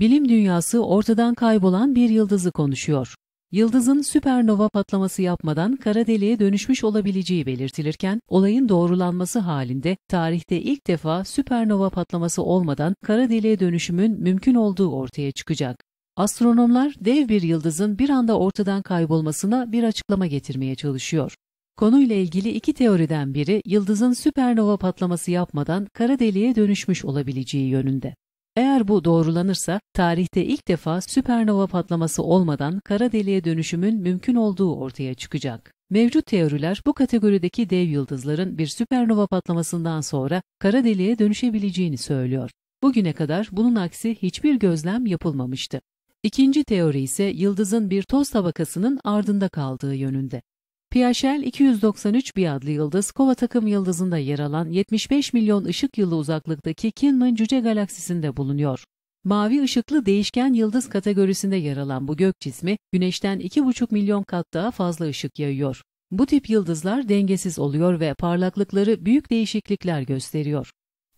bilim dünyası ortadan kaybolan bir yıldızı konuşuyor. Yıldızın süpernova patlaması yapmadan kara deliğe dönüşmüş olabileceği belirtilirken, olayın doğrulanması halinde tarihte ilk defa süpernova patlaması olmadan kara deliğe dönüşümün mümkün olduğu ortaya çıkacak. Astronomlar dev bir yıldızın bir anda ortadan kaybolmasına bir açıklama getirmeye çalışıyor. Konuyla ilgili iki teoriden biri yıldızın süpernova patlaması yapmadan kara deliğe dönüşmüş olabileceği yönünde. Eğer bu doğrulanırsa tarihte ilk defa süpernova patlaması olmadan kara deliğe dönüşümün mümkün olduğu ortaya çıkacak. Mevcut teoriler bu kategorideki dev yıldızların bir süpernova patlamasından sonra kara deliğe dönüşebileceğini söylüyor. Bugüne kadar bunun aksi hiçbir gözlem yapılmamıştı. İkinci teori ise yıldızın bir toz tabakasının ardında kaldığı yönünde. Piaget 293 bir adlı yıldız kova takım yıldızında yer alan 75 milyon ışık yılı uzaklıktaki Kinman cüce galaksisinde bulunuyor. Mavi ışıklı değişken yıldız kategorisinde yer alan bu gök cismi Güneş'ten 2,5 milyon kat daha fazla ışık yayıyor. Bu tip yıldızlar dengesiz oluyor ve parlaklıkları büyük değişiklikler gösteriyor.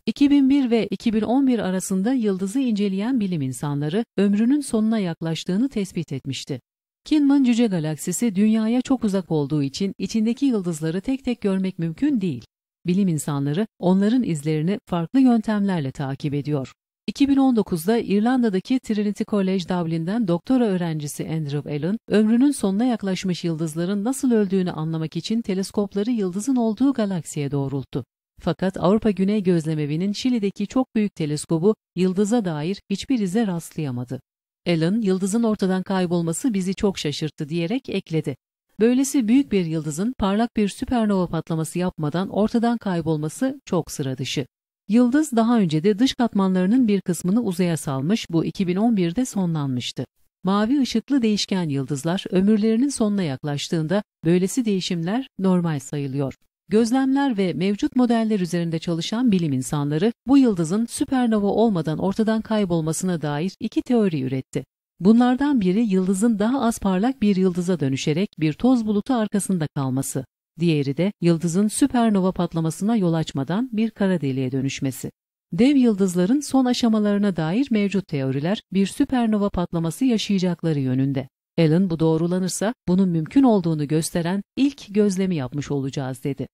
2001 ve 2011 arasında yıldızı inceleyen bilim insanları ömrünün sonuna yaklaştığını tespit etmişti. Kinman Cüce Galaksisi dünyaya çok uzak olduğu için içindeki yıldızları tek tek görmek mümkün değil. Bilim insanları onların izlerini farklı yöntemlerle takip ediyor. 2019'da İrlanda'daki Trinity College Dublin'den doktora öğrencisi Andrew Allen, ömrünün sonuna yaklaşmış yıldızların nasıl öldüğünü anlamak için teleskopları yıldızın olduğu galaksiye doğrulttu. Fakat Avrupa Güney Gözlemevi'nin Şili'deki çok büyük teleskobu yıldıza dair hiçbir ize rastlayamadı. Alan, yıldızın ortadan kaybolması bizi çok şaşırttı diyerek ekledi. Böylesi büyük bir yıldızın parlak bir süpernova patlaması yapmadan ortadan kaybolması çok sıra dışı. Yıldız daha önce de dış katmanlarının bir kısmını uzaya salmış, bu 2011'de sonlanmıştı. Mavi ışıklı değişken yıldızlar ömürlerinin sonuna yaklaştığında böylesi değişimler normal sayılıyor. Gözlemler ve mevcut modeller üzerinde çalışan bilim insanları bu yıldızın süpernova olmadan ortadan kaybolmasına dair iki teori üretti. Bunlardan biri yıldızın daha az parlak bir yıldıza dönüşerek bir toz bulutu arkasında kalması. Diğeri de yıldızın süpernova patlamasına yol açmadan bir kara deliğe dönüşmesi. Dev yıldızların son aşamalarına dair mevcut teoriler bir süpernova patlaması yaşayacakları yönünde. Allen bu doğrulanırsa bunun mümkün olduğunu gösteren ilk gözlemi yapmış olacağız dedi.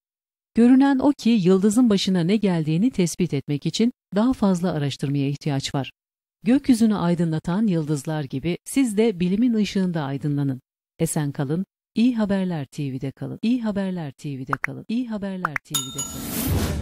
Görünen o ki yıldızın başına ne geldiğini tespit etmek için daha fazla araştırmaya ihtiyaç var. Gökyüzünü aydınlatan yıldızlar gibi siz de bilimin ışığında aydınlanın. Esen kalın, İyi Haberler TV'de kalın. İyi Haberler TV'de kalın. İyi Haberler TV'de kalın.